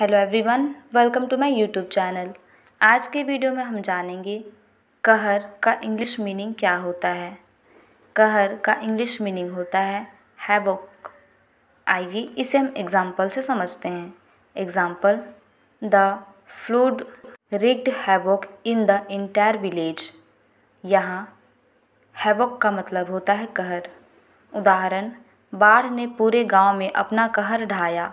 hello everyone welcome to my YouTube channel आज के video में हम जानेंगे कहर का इंग्लिश मीनिंग क्या होता है कहर का इंग्लिश मीनिंग होता है हैवोक आइए इसे हम एग्जाम्पल से समझते हैं example the flood wreaked havoc in the entire village यहाँ हैवोक का मतलब होता है कहर उदाहरण बाढ़ ने पूरे गांव में अपना कहर ढाया